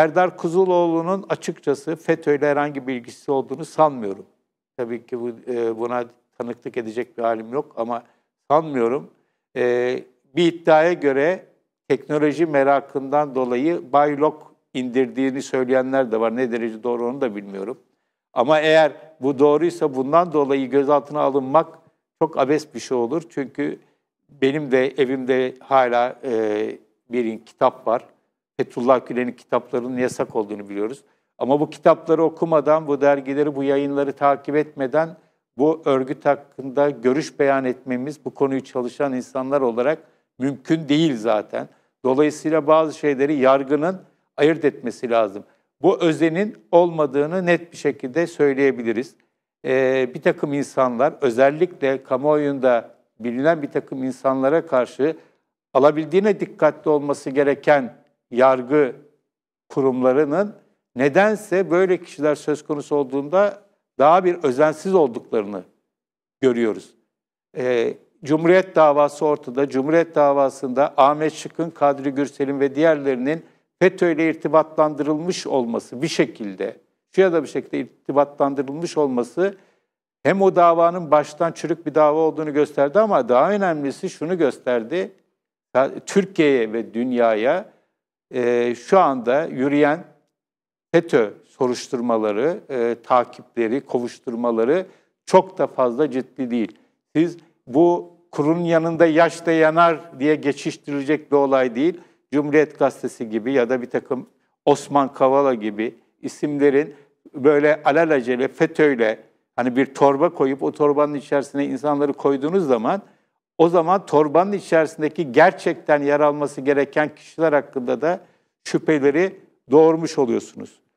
Serdar Kuzuloğlu'nun açıkçası FETÖ'yle herhangi bir ilgisi olduğunu sanmıyorum. Tabii ki bu, e, buna tanıklık edecek bir halim yok ama sanmıyorum. E, bir iddiaya göre teknoloji merakından dolayı Baylok indirdiğini söyleyenler de var. Ne derece doğru onu da bilmiyorum. Ama eğer bu doğruysa bundan dolayı gözaltına alınmak çok abes bir şey olur. Çünkü benim de evimde hala e, bir kitap var. Fethullah Gülen'in kitaplarının yasak olduğunu biliyoruz. Ama bu kitapları okumadan, bu dergileri, bu yayınları takip etmeden bu örgüt hakkında görüş beyan etmemiz bu konuyu çalışan insanlar olarak mümkün değil zaten. Dolayısıyla bazı şeyleri yargının ayırt etmesi lazım. Bu özenin olmadığını net bir şekilde söyleyebiliriz. Ee, bir takım insanlar özellikle kamuoyunda bilinen bir takım insanlara karşı alabildiğine dikkatli olması gereken yargı kurumlarının nedense böyle kişiler söz konusu olduğunda daha bir özensiz olduklarını görüyoruz. E, Cumhuriyet davası ortada. Cumhuriyet davasında Ahmet Şık'ın, Kadri Gürsel'in ve diğerlerinin FETÖ ile irtibatlandırılmış olması bir şekilde, şu ya da bir şekilde irtibatlandırılmış olması hem o davanın baştan çürük bir dava olduğunu gösterdi ama daha önemlisi şunu gösterdi. Türkiye'ye ve dünyaya e, şu anda yürüyen FETÖ soruşturmaları, e, takipleri, kovuşturmaları çok da fazla ciddi değil. Siz bu kurun yanında yaş da yanar diye geçiştirilecek bir olay değil. Cumhuriyet Gazetesi gibi ya da bir takım Osman Kavala gibi isimlerin böyle alelacele FETÖ'yle hani bir torba koyup o torbanın içerisine insanları koyduğunuz zaman o zaman torbanın içerisindeki gerçekten yer alması gereken kişiler hakkında da şüpheleri doğurmuş oluyorsunuz.